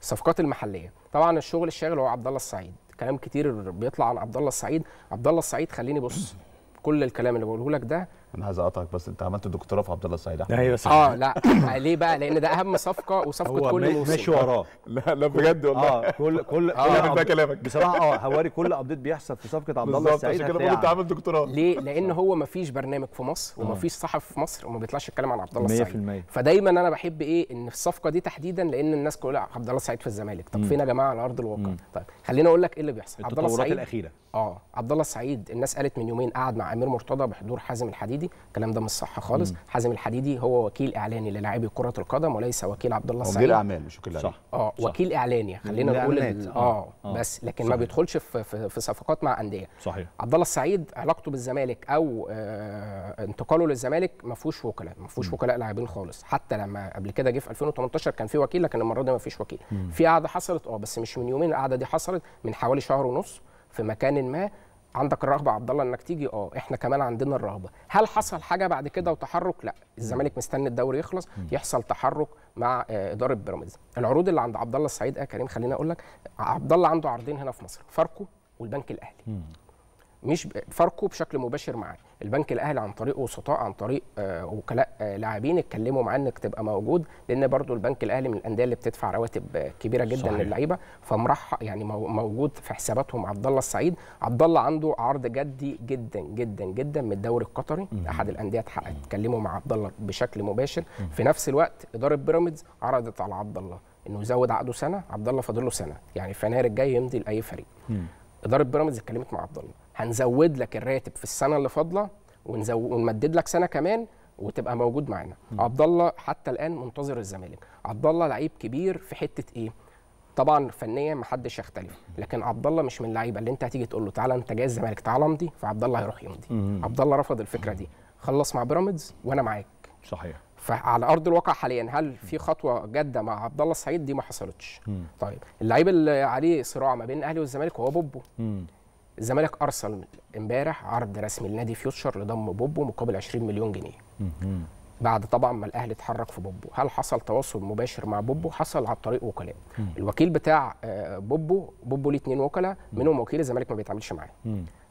الصفقات المحليه طبعا الشغل الشاغل هو عبد الله السعيد كلام كتير بيطلع عن عبد الله السعيد عبد الله السعيد خليني بص كل الكلام اللي بقوله لك ده انا عايز اقطعك بس انت عملت دكتوراه في عبد الله السعيد احمد ايوه صح اه لا آه، ليه بقى لان ده اهم صفقه وصفقه كل موسم ماشي وراه لا لا بجد والله اه كل كل آه ده كلامك بصراحه اه هواري كل ابديت بيحصل في صفقه عبد الله السعيد كده كده انت عامل دكتوراه ليه لان هو ما فيش برنامج في مصر آه. وما فيش صحفي في مصر وما بيطلعش يتكلم عن عبد الله السعيد 100% فدايما انا بحب ايه ان في الصفقه دي تحديدا لان الناس كلها عبد الله السعيد في الزمالك طب فين يا جماعه على ارض الواقع طيب خليني اقول لك ايه اللي بيحصل عبد الله السعيد الاخيره اه عبد الله السعيد الناس قالت من يومين قعد مع امير مرتضى بحضور حازم الحديد الحديدي الكلام ده مش صح خالص مم. حازم الحديدي هو وكيل اعلاني للاعبي كره القدم وليس وكيل عبد الله السعيد وكيل اعمال مش وكيل صح اه وكيل اعلاني خلينا نقول آه،, آه. اه بس لكن صحيح. ما بيدخلش في, في, في صفقات مع انديه صحيح عبد الله السعيد علاقته بالزمالك او آه انتقاله للزمالك ما فيهوش وكلاء ما فيهوش وكلاء لاعبين خالص حتى لما قبل كده جه في 2018 كان في وكيل لكن المره دي ما فيش وكيل مم. في قعده حصلت اه بس مش من يومين القعده دي حصلت من حوالي شهر ونص في مكان ما عندك الرغبه عبد الله انك تيجي اه احنا كمان عندنا الرغبه هل حصل حاجه بعد كده وتحرك لا الزمالك مستني الدوري يخلص يحصل تحرك مع آه، اداره بيراميدز العروض اللي عند عبد الله السعيد يا آه، كريم خليني اقول لك عبد الله عنده عرضين هنا في مصر فاركو والبنك الاهلي مش فاركو بشكل مباشر معاه البنك الاهلي عن طريق وسطاء عن طريق آه وكلاء آه لاعبين اتكلموا معاه انك تبقى موجود لان برضو البنك الاهلي من الانديه اللي بتدفع رواتب آه، كبيره جدا للعيبه فمرح يعني موجود في حساباتهم عبد الله السعيد عبد الله عنده عرض جدي جدا جدا جدا من الدوري القطري احد الانديه اتكلموا مع عبد الله بشكل مباشر مم. في نفس الوقت اداره بيراميدز عرضت على عبد الله انه يزود عقده سنه عبد الله فاضل له سنه يعني في يناير الجاي يمضي لاي فريق اداره بيراميدز اتكلمت مع عبد الله هنزود لك الراتب في السنه اللي فاضله ونمدد لك سنه كمان وتبقى موجود معانا عبد الله حتى الان منتظر الزمالك عبد الله لعيب كبير في حته ايه طبعا فنيا محدش يختلف لكن عبد الله مش من اللعيبه اللي انت هتيجي تقول له تعالى انت جاي الزمالك تعالى امضي فعبد الله هيروح يمضي عبد الله رفض الفكره دي خلص مع بيراميدز وانا معاك صحيح فعلى ارض الواقع حاليا هل في خطوه جاده مع عبد الله السعيد دي ما حصلتش طيب اللعيب اللي عليه صراع ما بين الاهلي والزمالك هو بوبو الزمالك ارسل امبارح عرض رسمي لنادي فيوتشر لضم بوبو مقابل 20 مليون جنيه بعد طبعا ما الاهلي اتحرك في بوبو هل حصل تواصل مباشر مع بوبو حصل على طريق وكلاء الوكيل بتاع آه، بوبو بوبو ليه اتنين وكلاء منهم وكيل الزمالك ما بيتعاملش معاه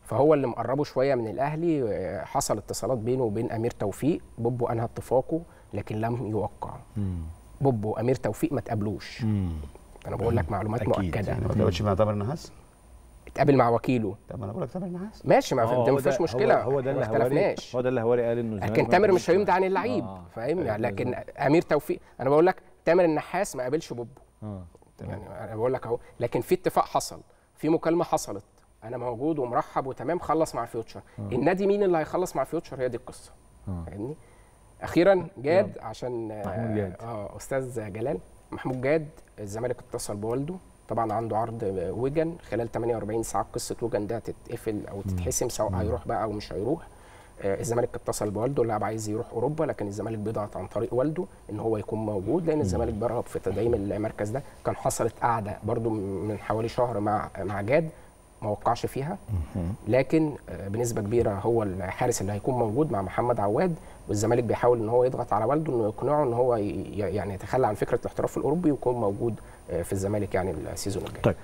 فهو اللي مقربه شويه من الاهلي آه، حصل اتصالات بينه وبين امير توفيق بوبو انهى اتفاقه لكن لم يوقع بوبو امير توفيق ما تقابلوش انا بقول لك معلومات مؤكده يعني ما تقابلش مع تامر نحاس اتقابل مع وكيله طب ما انا بقول لك اتقابل معاه ماشي ما انت ما مشكله هو, ده اللي اختلفناش هو ده اللي هواري قال انه لكن تامر مش هيمضي عن اللعيب آه. فاهمني آه. لكن امير توفيق انا بقول لك تامر النحاس ما قابلش بوبو اه تمام يعني انا بقول لك اهو لكن في اتفاق حصل في مكالمه حصلت انا موجود ومرحب وتمام خلص مع فيوتشر آه. النادي مين اللي هيخلص مع فيوتشر هي دي القصه آه. فاهمني اخيرا جاد عشان محمود جاد آه،, اه استاذ جلال محمود جاد الزمالك اتصل بوالده طبعا عنده عرض وجن خلال 48 ساعه قصه وجن ده تتقفل او تتحسم سواء هيروح بقى او مش هيروح آه، الزمالك اتصل بوالده اللاعب عايز يروح اوروبا لكن الزمالك بيضغط عن طريق والده ان هو يكون موجود لان الزمالك بيرغب في تدعيم المركز ده كان حصلت قاعده برده من حوالي شهر مع مع جاد ما وقعش فيها لكن آه، بنسبه كبيره هو الحارس اللي هيكون موجود مع محمد عواد والزمالك بيحاول ان هو يضغط على والده انه يقنعه ان هو يعني يتخلى عن فكره الاحتراف الاوروبي ويكون موجود آه، في الزمالك يعني السيزون الجاي طيب